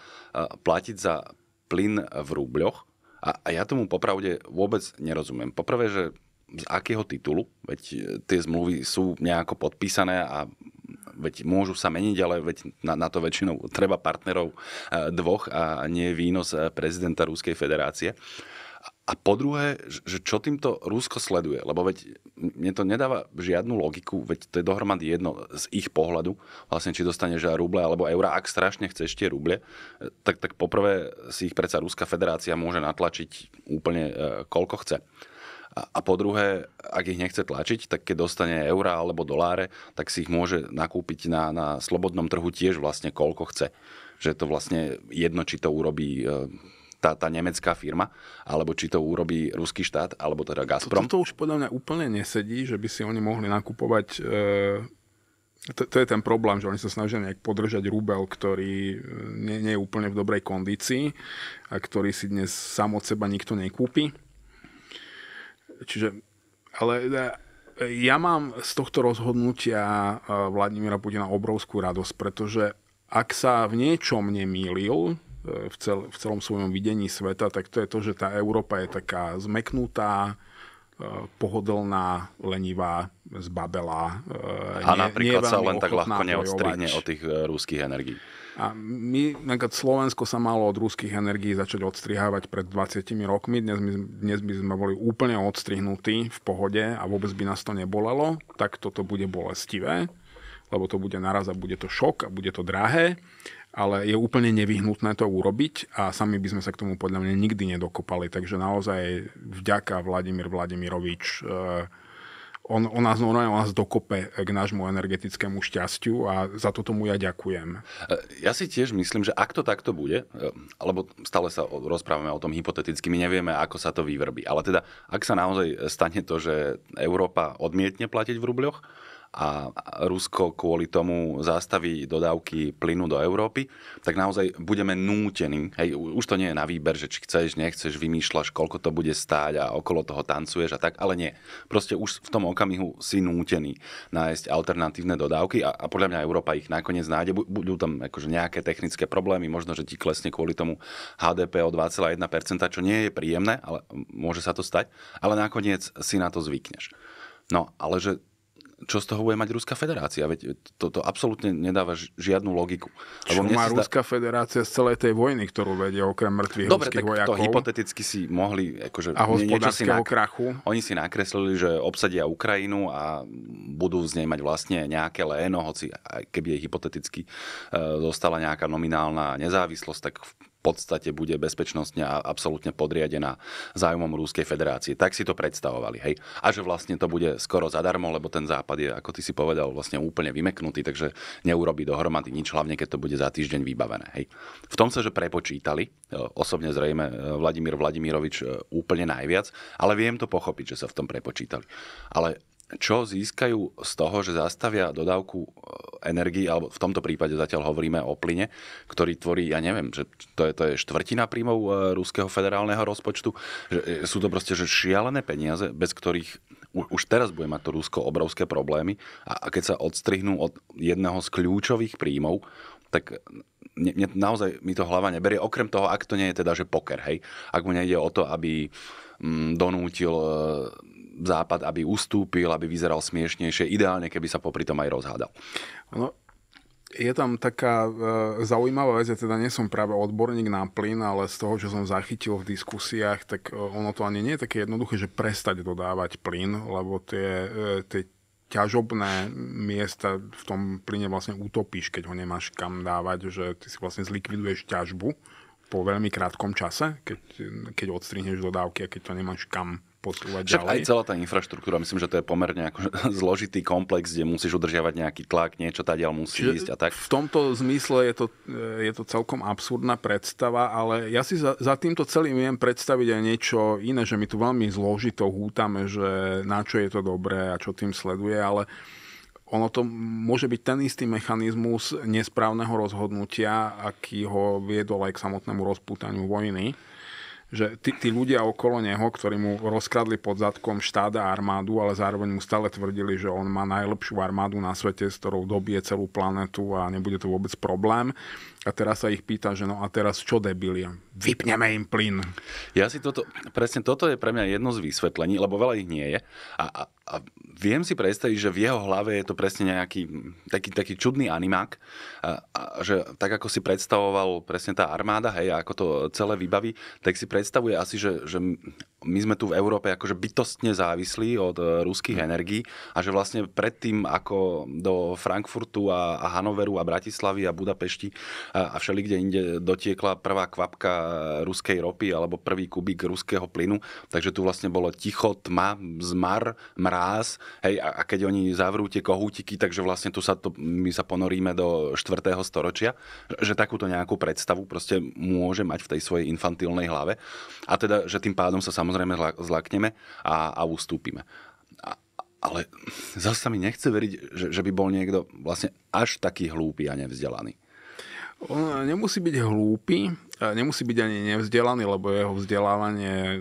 platiť za plyn v rúbľoch. A, a ja tomu popravde vôbec nerozumiem. Poprvé, že z akého titulu, veď e, tie zmluvy sú nejako podpísané a veď môžu sa meniť, ale veď na, na to väčšinou treba partnerov e, dvoch a nie výnos e, prezidenta Ruskej federácie. A po druhé, že čo týmto Rusko sleduje? Lebo veď mne to nedáva žiadnu logiku, veď to je dohromady jedno z ich pohľadu. Vlastne, či dostaneš ruble alebo eura, ak strašne chceš tie ruble, e, tak, tak poprvé si ich predsa Ruská federácia môže natlačiť úplne e, koľko chce. A, a po druhé, ak ich nechce tlačiť, tak keď dostane eurá alebo doláre, tak si ich môže nakúpiť na, na slobodnom trhu tiež vlastne koľko chce. Že to vlastne jedno, či to urobí e, tá, tá nemecká firma, alebo či to urobí ruský štát, alebo teda Gazprom. to, to už podľa mňa úplne nesedí, že by si oni mohli nakupovať... E, to, to je ten problém, že oni sa snažia nejak podržať rubel, ktorý e, nie, nie je úplne v dobrej kondícii a ktorý si dnes sám od seba nikto nekúpi Čiže, ale e, ja mám z tohto rozhodnutia e, Vladimíra Putina obrovskú radosť, pretože ak sa v niečom nemýlil, e, v, cel, v celom svojom videní sveta, tak to je to, že tá Európa je taká zmeknutá, pohodlná, lenivá, zbabelá. A napríklad sa len tak ľahko neodstrihne od tých rúských energií. A my, napríklad Slovensko sa malo od ruských energií začať odstrihávať pred 20 rokmi. Dnes, my, dnes by sme boli úplne odstrihnutí v pohode a vôbec by nás to nebolelo. Tak toto bude bolestivé, lebo to bude naraz a bude to šok a bude to drahé ale je úplne nevyhnutné to urobiť a sami by sme sa k tomu podľa mňa nikdy nedokopali. Takže naozaj vďaka Vladimír Vladimirovič, e, on, on nás normálne on nás dokope k nášmu energetickému šťastiu a za to tomu ja ďakujem. E, ja si tiež myslím, že ak to takto bude, e, alebo stále sa rozprávame o tom hypoteticky, my nevieme, ako sa to vyvrbí. Ale teda, ak sa naozaj stane to, že Európa odmietne platiť v rubľoch, a Rusko kvôli tomu zastaví dodávky plynu do Európy, tak naozaj budeme nútení, hej, už to nie je na výber, že či chceš, nechceš, vymýšľaš, koľko to bude stáť a okolo toho tancuješ a tak, ale nie. Proste už v tom okamihu si nútený nájsť alternatívne dodávky a, a podľa mňa Európa ich nakoniec nájde. Budú tam akože nejaké technické problémy, možno, že ti klesne kvôli tomu HDP o 2,1%, čo nie je príjemné, ale môže sa to stať, ale nakoniec si na to zvykneš. No, ale že čo z toho bude mať Ruská federácia? Veď to, to absolútne nedáva žiadnu logiku. Lebo čo má zda... Ruská federácia z celej tej vojny, ktorú vedie okrem mŕtvych Dobre, ruských tak vojakov? to hypoteticky si mohli... Akože, a hospodárskeho nakr... krachu? Oni si nakreslili, že obsadia Ukrajinu a budú z nej mať vlastne nejaké léno, hoci keby jej hypoteticky e, eh, dostala nejaká nominálna nezávislosť, tak v podstate bude bezpečnostne a absolútne podriadená zájmom Rúskej federácie. Tak si to predstavovali. Hej. A že vlastne to bude skoro zadarmo, lebo ten západ je, ako ty si povedal, vlastne úplne vymeknutý, takže neurobi dohromady nič, hlavne keď to bude za týždeň vybavené. Hej. V tom sa, že prepočítali, e, osobne zrejme e, Vladimír Vladimirovič e, úplne najviac, ale viem to pochopiť, že sa v tom prepočítali. Ale čo získajú z toho, že zastavia dodávku e, energii, alebo v tomto prípade zatiaľ hovoríme o plyne, ktorý tvorí, ja neviem, že to je, to je štvrtina príjmov e, ruského federálneho rozpočtu. Že e, sú to proste že šialené peniaze, bez ktorých už teraz bude mať to Rusko obrovské problémy a, a keď sa odstrihnú od jedného z kľúčových príjmov, tak ne, ne, naozaj mi to hlava neberie. Okrem toho, ak to nie je teda, že poker, hej. Ak mu nejde o to, aby mm, donútil Západ, aby ustúpil, aby vyzeral smiešnejšie, ideálne, keby sa popri tom aj rozhádal. No, je tam taká e, zaujímavá vec, ja teda nie som práve odborník na plyn, ale z toho, čo som zachytil v diskusiách, tak e, ono to ani nie je také jednoduché, že prestať dodávať plyn, lebo tie, e, tie ťažobné miesta v tom plyne vlastne utopíš, keď ho nemáš kam dávať, že ty si vlastne zlikviduješ ťažbu po veľmi krátkom čase, keď, keď odstrihneš dodávky a keď to nemáš kam posúvať Však ďalej. aj celá tá infraštruktúra, myslím, že to je pomerne ako zložitý komplex, kde musíš udržiavať nejaký tlak, niečo tá ďal musí Čiže ísť a tak. V tomto zmysle je to, e, je to celkom absurdná predstava, ale ja si za, za týmto celým viem predstaviť aj niečo iné, že my tu veľmi zložito hútame, že na čo je to dobré a čo tým sleduje, ale ono to môže byť ten istý mechanizmus nesprávneho rozhodnutia, aký ho viedol aj k samotnému rozpútaniu vojny že tí, tí ľudia okolo neho, ktorí mu rozkradli pod zadkom štát a armádu, ale zároveň mu stále tvrdili, že on má najlepšiu armádu na svete, s ktorou dobije celú planetu a nebude to vôbec problém, a teraz sa ich pýta, že no a teraz čo debilia? Vypneme im plyn. Ja si toto, presne toto je pre mňa jedno z vysvetlení, lebo veľa ich nie je. A, a, a viem si predstaviť, že v jeho hlave je to presne nejaký taký, taký čudný animák, a, a, že tak ako si predstavoval presne tá armáda, hej, ako to celé vybaví, tak si predstavuje asi, že, že my sme tu v Európe akože bytostne závislí od e, ruských hm. energií a že vlastne predtým, ako do Frankfurtu a, a Hanoveru a Bratislavy a Budapešti a kde inde dotiekla prvá kvapka ruskej ropy alebo prvý kubík ruského plynu. Takže tu vlastne bolo ticho, tma, zmar, mráz. Hej, a, a keď oni zavrú tie kohútiky, takže vlastne tu sa to, my sa ponoríme do 4. storočia, že takúto nejakú predstavu proste môže mať v tej svojej infantilnej hlave. A teda, že tým pádom sa samozrejme zlakneme a, a ustúpime. A, ale zase mi nechce veriť, že, že by bol niekto vlastne až taký hlúpy a nevzdelaný. On nemusí byť hlúpy, nemusí byť ani nevzdelaný, lebo jeho vzdelávanie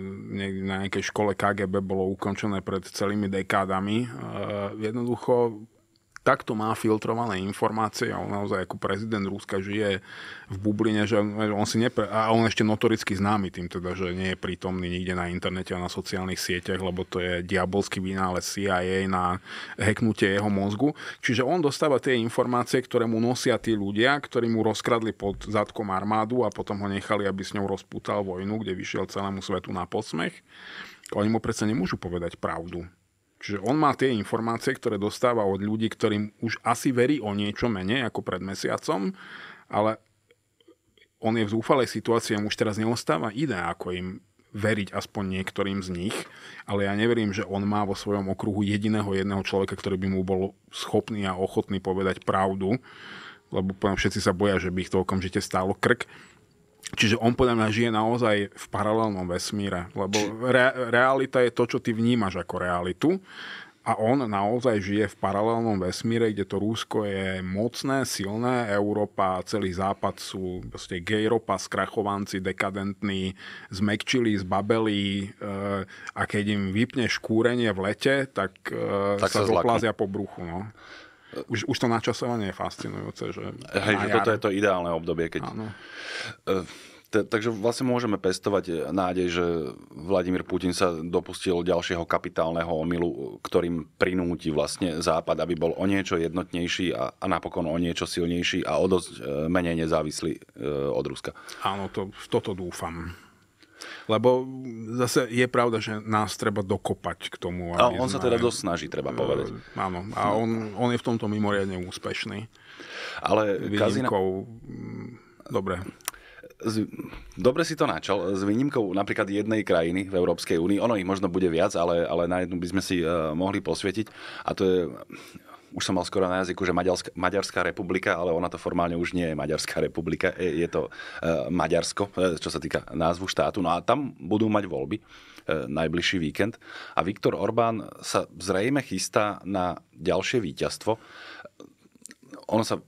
na nejakej škole KGB bolo ukončené pred celými dekádami. Jednoducho takto má filtrované informácie a on naozaj ako prezident Ruska žije v bubline, že on si nepre... a on ešte notoricky známy tým teda, že nie je prítomný nikde na internete a na sociálnych sieťach, lebo to je diabolský vynález CIA na heknutie jeho mozgu. Čiže on dostáva tie informácie, ktoré mu nosia tí ľudia, ktorí mu rozkradli pod zadkom armádu a potom ho nechali, aby s ňou rozputal vojnu, kde vyšiel celému svetu na posmech. Oni mu predsa nemôžu povedať pravdu Čiže on má tie informácie, ktoré dostáva od ľudí, ktorým už asi verí o niečo menej ako pred mesiacom, ale on je v zúfalej situácii a už teraz neostáva ide, ako im veriť aspoň niektorým z nich, ale ja neverím, že on má vo svojom okruhu jediného jedného človeka, ktorý by mu bol schopný a ochotný povedať pravdu, lebo všetci sa boja, že by ich to okamžite stálo krk. Čiže on podľa mňa žije naozaj v paralelnom vesmíre, lebo re, realita je to, čo ty vnímaš ako realitu a on naozaj žije v paralelnom vesmíre, kde to Rúsko je mocné, silné, Európa a celý západ sú proste gejropa, skrachovanci, dekadentní, zmekčili, zbabeli e, a keď im vypne škúrenie v lete, tak, e, tak sa, sa doplazia po bruchu. No. Už, už to načasovanie je fascinujúce. Že Hej, že toto je to ideálne obdobie, keď... Áno. E, takže vlastne môžeme pestovať e, nádej, že Vladimír Putin sa dopustil ďalšieho kapitálneho omylu, e, ktorým prinúti vlastne Západ, aby bol o niečo jednotnejší a, a napokon o niečo silnejší a o dosť menej nezávislý od Ruska. Áno, to, toto dúfam. Lebo zase je pravda, že nás treba dokopať k tomu. A on sme... sa teda dosť snaží, treba povedať. Eh, áno, a on, on je v tomto mimoriadne úspešný. Ale Výnimkou... Kazina... Mm, dobre z, dobre si to načal, s výnimkou napríklad jednej krajiny v Európskej únii, ono ich možno bude viac, ale, ale na jednu by sme si uh, mohli posvietiť a to je už som mal skoro na jazyku, že Maďarská, Maďarská republika, ale ona to formálne už nie je Maďarská republika, e, je, to e, Maďarsko, e, čo sa týka názvu štátu. No a tam budú mať voľby najbližší víkend. A Viktor Orbán sa zrejme chystá na ďalšie víťazstvo. Ono sa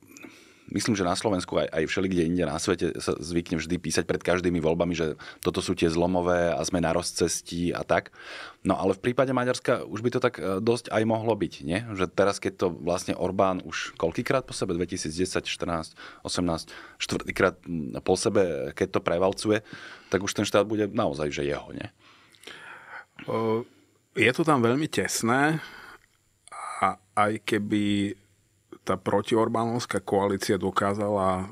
myslím, že na Slovensku aj, aj všelikde inde na svete sa zvykne vždy písať pred každými voľbami, že toto sú tie zlomové a sme na rozcestí a tak. No ale v prípade Maďarska už by to tak e, dosť aj mohlo byť, nie? Že teraz, keď to vlastne Orbán už koľkýkrát po sebe, 2010, 14, 18, štvrtýkrát po sebe, keď to prevalcuje, tak už ten štát bude naozaj, že jeho, nie? E, je to tam veľmi tesné a aj keby tá protiorbánovská koalícia dokázala e,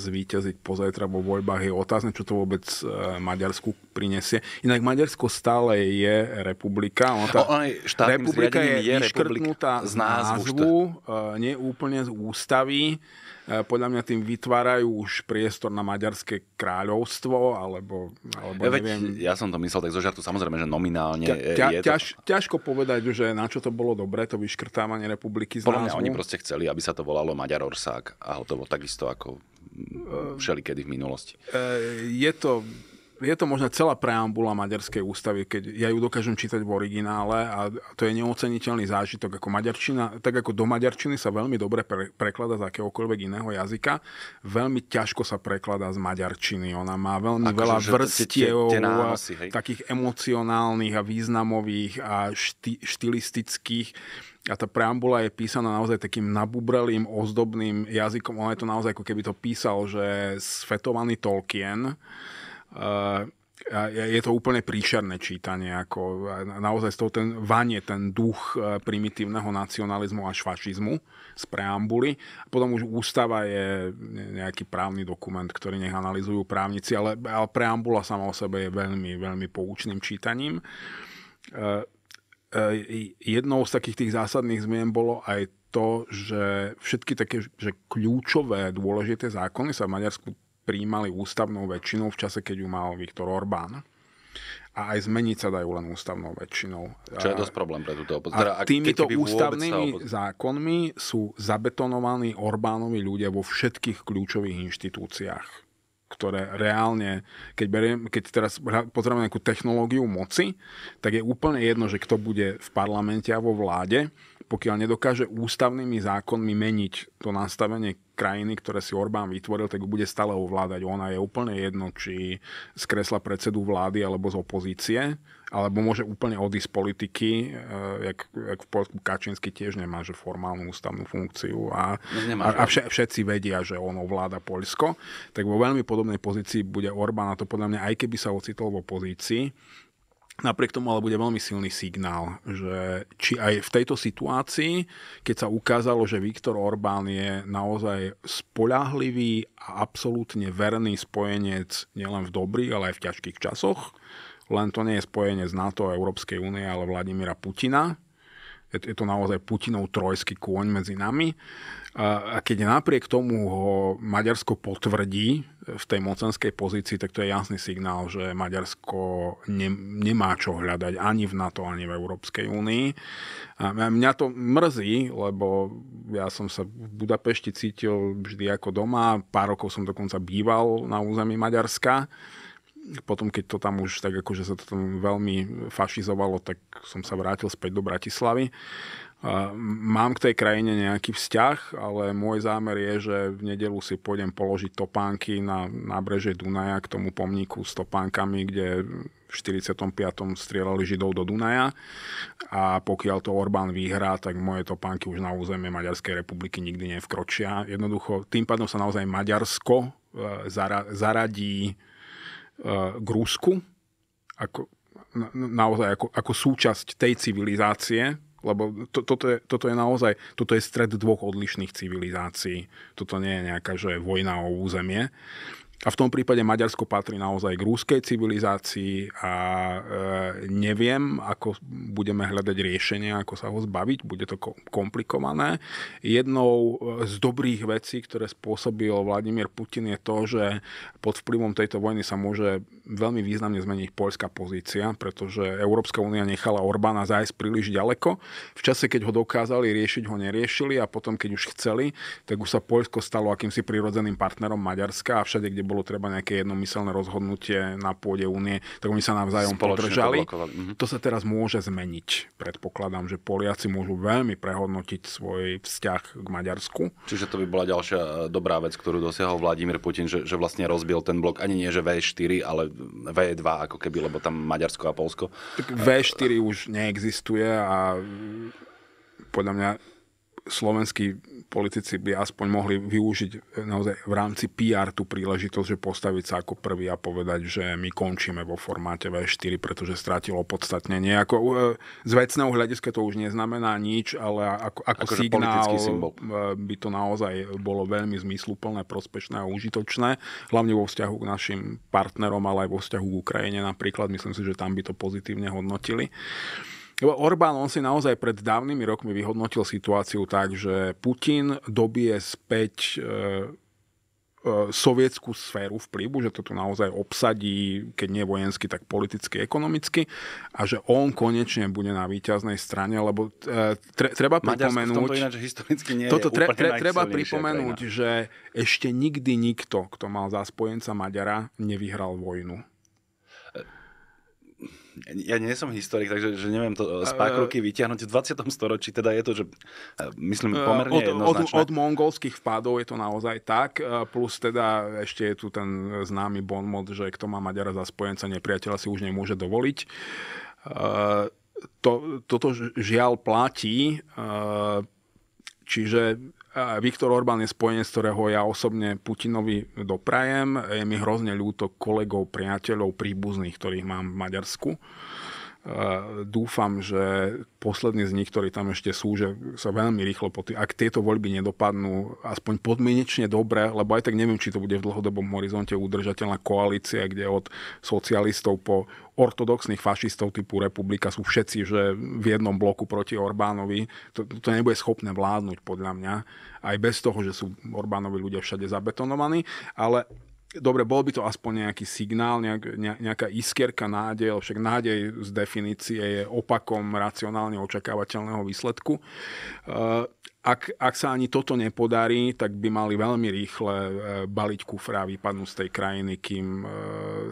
zvíťaziť pozajtra vo voľbách, je otázne, čo to vôbec e, Maďarsku prinesie. Inak Maďarsko stále je republika. Ono tá o, aj, republika je, je vyškrtnutá z názvu, názvu e, nie úplne z ústavy. E, podľa mňa tým vytvárajú už priestor na maďarské kráľovstvo, alebo, alebo ja, neviem. Ja som to myslel tak zo žartu, samozrejme, že nominálne ťa, ťa, je ťaž, to... Ťažko povedať, že na čo to bolo dobre, to vyškrtávanie republiky z názvu. oni proste chceli, aby sa to volalo Maďarorsák a hotovo takisto ako mm, e, všelikedy v minulosti. E, je to je to možno celá preambula maďarskej ústavy, keď ja ju dokážem čítať v originále a to je neoceniteľný zážitok ako maďarčina, tak ako do maďarčiny sa veľmi dobre pre, preklada z akéhokoľvek iného jazyka, veľmi ťažko sa prekladá z maďarčiny. Ona má veľmi ako veľa vrstiev takých emocionálnych a významových a šty, štilistických a tá preambula je písaná naozaj takým nabubrelým, ozdobným jazykom. Ona je to naozaj ako keby to písal, že svetovaný Tolkien je to úplne príšerné čítanie, ako naozaj z toho ten vanie, ten duch e, primitívneho nacionalizmu až fašizmu z preambuly. Potom už ústava je nejaký právny dokument, ktorý nech analizujú právnici, ale, ale preambula sama o sebe je veľmi, veľmi poučným čítaním. E, e, jednou z takých tých zásadných zmien bolo aj to, že všetky také že kľúčové, dôležité zákony sa v Maďarsku príjmali ústavnou väčšinou v čase, keď ju mal Viktor Orbán a aj zmeniť sa dajú len ústavnou väčšinou. Čo je dosť problém pre túto opozíciu. A teda, týmito ústavnými zákonmi sú zabetonovaní Orbánovi ľudia vo všetkých kľúčových inštitúciách, ktoré reálne, keď, beriem, keď teraz pozrieme nejakú technológiu moci, tak je úplne jedno, že kto bude v parlamente a vo vláde, pokiaľ nedokáže ústavnými zákonmi meniť to nastavenie krajiny, ktoré si Orbán vytvoril, tak ju bude stále ovládať. Ona je úplne jedno, či z kresla predsedu vlády alebo z opozície, alebo môže úplne odísť z politiky, e, jak, jak v Polsku Kačinsky tiež nemá že formálnu ústavnú funkciu a, no, nemá, a, a vš- všetci vedia, že on ovláda Polsko, tak vo veľmi podobnej pozícii bude Orbán a to podľa mňa, aj keby sa ocitol v opozícii, Napriek tomu ale bude veľmi silný signál, že či aj v tejto situácii, keď sa ukázalo, že Viktor Orbán je naozaj spoľahlivý a absolútne verný spojenec nielen v dobrých, ale aj v ťažkých časoch, len to nie je spojenec NATO a Európskej únie, ale Vladimíra Putina, je, je to naozaj Putinov trojský kôň medzi nami. A, a keď napriek tomu ho Maďarsko potvrdí v tej mocenskej pozícii, tak to je jasný signál, že Maďarsko ne, nemá čo hľadať ani v NATO, ani v Európskej únii. A mňa to mrzí, lebo ja som sa v Budapešti cítil vždy ako doma. Pár rokov som dokonca býval na území Maďarska potom, keď to tam už tak akože sa to tam veľmi fašizovalo, tak som sa vrátil späť do Bratislavy. Mám k tej krajine nejaký vzťah, ale môj zámer je, že v nedelu si pôjdem položiť topánky na nábreže Dunaja k tomu pomníku s topánkami, kde v 45. strieľali Židov do Dunaja a pokiaľ to Orbán vyhrá, tak moje topánky už na územie Maďarskej republiky nikdy nevkročia. Jednoducho, tým pádom sa naozaj Maďarsko e, zaradí E, k Rusku, ako, na, naozaj ako, ako súčasť tej civilizácie, lebo to, toto, je, toto je naozaj, toto je stred dvoch odlišných civilizácií. Toto nie je nejaká, že je vojna o územie. A v tom prípade Maďarsko patrí naozaj k rúskej civilizácii a e, neviem, ako budeme hľadať riešenie, ako sa ho zbaviť. Bude to komplikované. Jednou e, z dobrých vecí, ktoré spôsobil Vladimír Putin, je to, že pod vplyvom tejto vojny sa môže veľmi významne zmeniť poľská pozícia, pretože Európska únia nechala Orbána zájsť príliš ďaleko. V čase, keď ho dokázali riešiť, ho neriešili a potom, keď už chceli, tak už sa Poľsko stalo akýmsi prirodzeným partnerom Maďarska a všade, kde kedy bolo treba nejaké jednomyselné rozhodnutie na pôde únie, tak oni sa navzájom podržali. To, mm-hmm. to sa teraz môže zmeniť. Predpokladám, že Poliaci môžu veľmi prehodnotiť svoj vzťah k Maďarsku. Čiže to by bola ďalšia e, dobrá vec, ktorú dosiahol Vladimír Putin, že, že vlastne rozbil ten blok ani nie, že V4, ale V2 ako keby, lebo tam Maďarsko a Polsko. Tak e, V4 už neexistuje a podľa mňa slovenský politici by aspoň mohli využiť eh, naozaj v rámci PR tú príležitosť, že postaviť sa ako prvý a povedať, že my končíme vo formáte V4, pretože strátilo podstatne nejako. Eh, z vecného hľadiska to už neznamená nič, ale ako, ako, ako signál symbol. Eh, by to naozaj bolo veľmi zmysluplné, prospešné a užitočné, hlavne vo vzťahu k našim partnerom, ale aj vo vzťahu k Ukrajine napríklad. Myslím si, že tam by to pozitívne hodnotili. Lebo Orbán, on si naozaj pred dávnymi rokmi vyhodnotil situáciu tak, že Putin dobie späť e, e, sovietskú sféru vplyvu, že to tu naozaj obsadí, keď nie vojensky, tak politicky, ekonomicky a že on konečne bude na výťaznej strane, lebo e, tre, treba pripomenúť... Maďarsko ináč historicky nie toto je tre, tre, treba pripomenúť, krajina. že ešte nikdy nikto, kto mal za spojenca Maďara, nevyhral vojnu ja nie som historik, takže že neviem to z pár e, ruky vyťahnuť. V 20. storočí teda je to, že e, myslím e, pomerne od, Od, od mongolských vpádov je to naozaj tak, plus teda ešte je tu ten známy bonmod, že kto má Maďara za spojenca, nepriateľa si už nemôže dovoliť. To, toto žiaľ platí, čiže Eh, Viktor Orbán je spojenec, ktorého ja osobne Putinovi doprajem. Je mi hrozne ľúto kolegov, priateľov, príbuzných, ktorých mám v Maďarsku dúfam, že poslední z nich, ktorí tam ešte sú, že sa veľmi rýchlo, po ak tieto voľby nedopadnú aspoň podmienečne dobre, lebo aj tak neviem, či to bude v dlhodobom horizonte udržateľná koalícia, kde od socialistov po ortodoxných fašistov typu republika sú všetci, že v jednom bloku proti Orbánovi, to, to nebude schopné vládnuť podľa mňa, aj bez toho, že sú Orbánovi ľudia všade zabetonovaní, ale dobre, bol by to aspoň nejaký signál, nejak, nejaká iskierka nádej, ale však nádej z definície je opakom racionálne očakávateľného výsledku. E, ak, ak sa ani toto nepodarí, tak by mali veľmi rýchle e, baliť kufra a vypadnúť z tej krajiny, kým e,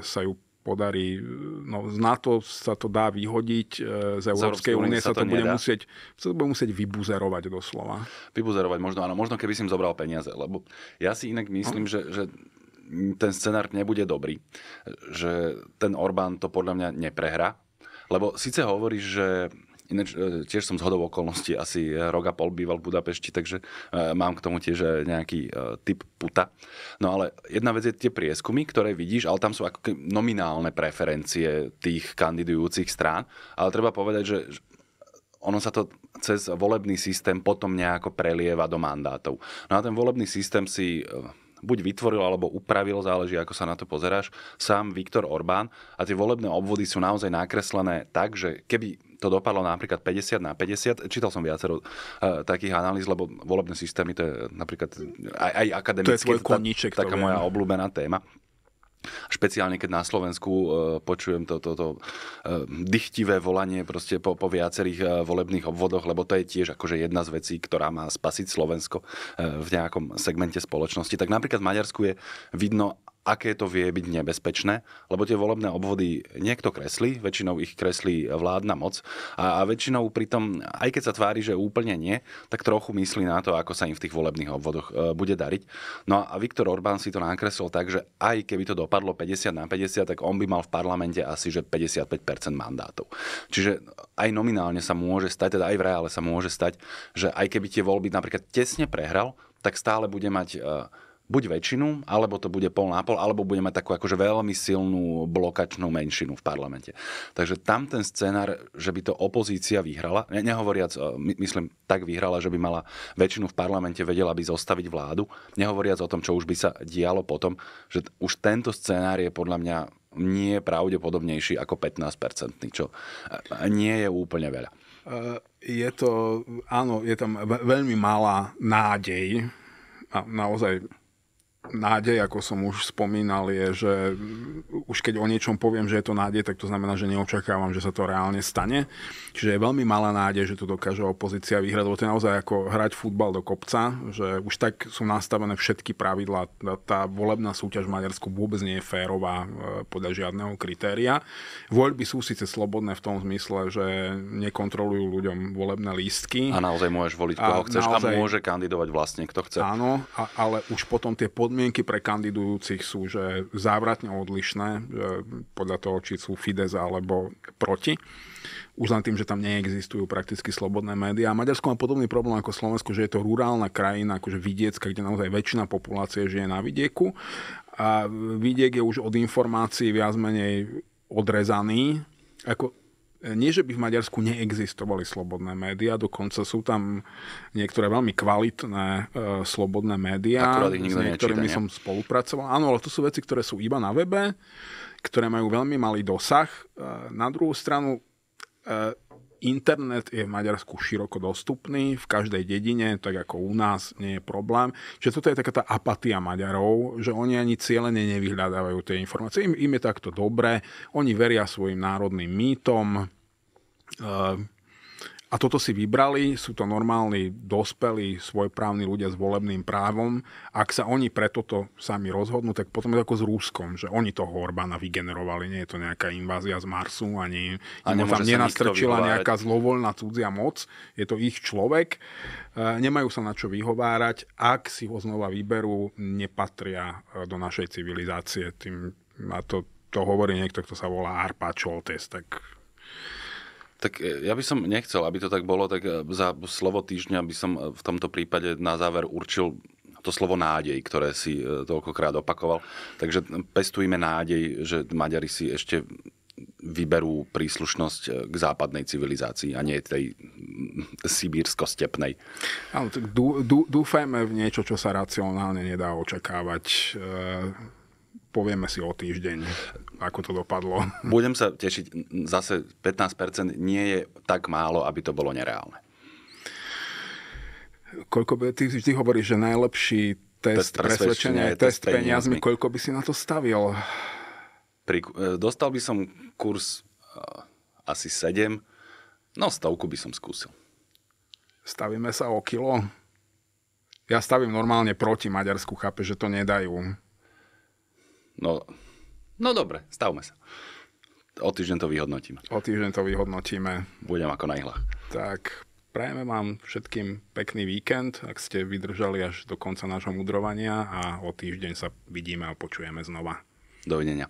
sa ju podarí. No, z NATO sa to dá vyhodiť, z Európskej únie sa, to, to bude musieť, sa to bude musieť vybuzerovať doslova. Vybuzerovať, možno áno, možno keby si im zobral peniaze, lebo ja si inak myslím, no. že, že ten scenár nebude dobrý, že ten Orbán to podľa mňa neprehra, lebo síce hovorí, že Ináč, e, tiež som z hodou okolností asi rok a pol býval v Budapešti, takže e, mám k tomu tiež e, nejaký typ puta. No ale jedna vec je tie prieskumy, ktoré vidíš, ale tam sú ako nominálne preferencie tých kandidujúcich strán. Ale treba povedať, že ono sa to cez volebný systém potom nejako prelieva do mandátov. No a ten volebný systém si buď vytvoril alebo upravil, záleží ako sa na to pozeráš, sám Viktor Orbán a tie volebné obvody sú naozaj nakreslené tak, že keby to dopadlo napríklad 50 na 50. Čítal som viacero uh, takých analýz, lebo volebné systémy, to je napríklad aj, aj akademické, to je svoj koníček, tá, taká moja obľúbená téma. Špeciálne, keď na Slovensku e, počujem toto to, e, to, dychtivé volanie proste po, po viacerých e, volebných obvodoch, lebo to je tiež akože jedna z vecí, ktorá má spasiť Slovensko v nejakom segmente spoločnosti. Tak napríklad v Maďarsku je vidno, aké to vie byť nebezpečné, lebo tie volebné obvody niekto kreslí, väčšinou ich kreslí vládna moc a, a väčšinou pritom, aj keď sa tvári, že úplne nie, tak trochu myslí na to, ako sa im v tých volebných obvodoch e, bude dariť. No a Viktor Orbán si to nakreslil tak, že aj keby to dopadlo 50 na 50, tak on by mal v parlamente asi že 55% mandátov. Čiže aj nominálne sa môže stať, teda aj v reále sa môže stať, že aj keby tie voľby napríklad tesne prehral, tak stále bude mať e, buď väčšinu, alebo to bude pol na pol, alebo bude mať takú akože veľmi silnú blokačnú menšinu v parlamente. Takže tam ten scenár, že by to opozícia vyhrala, ne, nehovoriac, e, myslím, tak vyhrala, že by mala väčšinu v parlamente, vedela by zostaviť vládu, nehovoriac o tom, čo už by sa dialo potom, že už tento scenár je podľa mňa nie je pravdepodobnejší ako 15-percentný, čo nie je úplne veľa. E, je to, áno, je tam veľmi malá nádej, a naozaj nádej, ako som už spomínal, je, že už keď o niečom poviem, že je to nádej, tak to znamená, že neočakávam, že sa to reálne stane. Čiže je veľmi malá nádej, že to dokáže opozícia vyhrať, lebo to je naozaj ako hrať futbal do kopca, že už tak sú nastavené všetky pravidlá. Tá volebná súťaž v Maďarsku vôbec nie je férová e, podľa žiadneho kritéria. Voľby sú síce slobodné v tom zmysle, že nekontrolujú ľuďom volebné lístky. A naozaj môžeš voliť, koho a chceš naozaj... a môže kandidovať vlastne kto chce. Áno, a, ale už potom tie podmienky podmienky pre kandidujúcich sú, že závratne odlišné, že podľa toho, či sú Fidesz alebo proti. Už len tým, že tam neexistujú prakticky slobodné médiá. Maďarsko má podobný problém ako Slovensko, že je to rurálna krajina, akože vidiecka, kde naozaj väčšina populácie žije na vidieku. A vidiek je už od informácií viac menej odrezaný. Ako nie, že by v Maďarsku neexistovali slobodné médiá, dokonca sú tam niektoré veľmi kvalitné e, slobodné médiá, s niektorými nečíta, som spolupracoval. Áno, ale to sú veci, ktoré sú iba na webe, ktoré majú veľmi malý dosah. E, na druhú stranu, e, internet je v Maďarsku široko dostupný, v každej dedine, tak ako u nás, nie je problém. Čiže toto je taká tá apatia Maďarov, že oni ani cieľene nevyhľadávajú tie informácie. Im, im je takto dobré, oni veria svojim národným mýtom, ehm, a toto si vybrali, sú to normálni, dospelí, svojprávni ľudia s volebným právom. Ak sa oni pre toto sami rozhodnú, tak potom je to ako s Rúskom, že oni toho Orbána vygenerovali, nie je to nejaká invázia z Marsu, ani a tam nenastrčila nejaká zlovoľná cudzia moc, je to ich človek. E, nemajú sa na čo vyhovárať, ak si ho znova vyberú, nepatria e, do našej civilizácie. Tým, a to, to hovorí niekto, kto sa volá Čoltes, tak tak e, ja by som nechcel, aby to tak bolo, tak e, za slovo týždňa by som e, v tomto prípade na záver určil to slovo nádej, ktoré si toľkokrát opakoval. Takže pestujme nádej, že Maďari si ešte vyberú príslušnosť k západnej civilizácii a nie tej sibírsko-stepnej. tak dú, dú, dúfajme v niečo, čo sa racionálne nedá očakávať. E- povieme si o týždeň, ako to dopadlo. Budem sa tešiť, zase 15% nie je tak málo, aby to bolo nereálne. Koľko by, ty vždy hovoríš, že najlepší test, presvedčenia je test peniazmi. peniazmi. Koľko by si na to stavil? Pri, e, dostal by som kurz e, asi 7, no stovku by som skúsil. Stavíme sa o kilo? Ja stavím normálne proti Maďarsku, chápe, že to nedajú. No, no dobre, stavme sa. O týždeň to vyhodnotíme. O týždeň to vyhodnotíme. Budem ako na ihlách. Tak, prajeme vám všetkým pekný víkend, ak ste vydržali až do konca nášho mudrovania a o týždeň sa vidíme a počujeme znova. Dovidenia.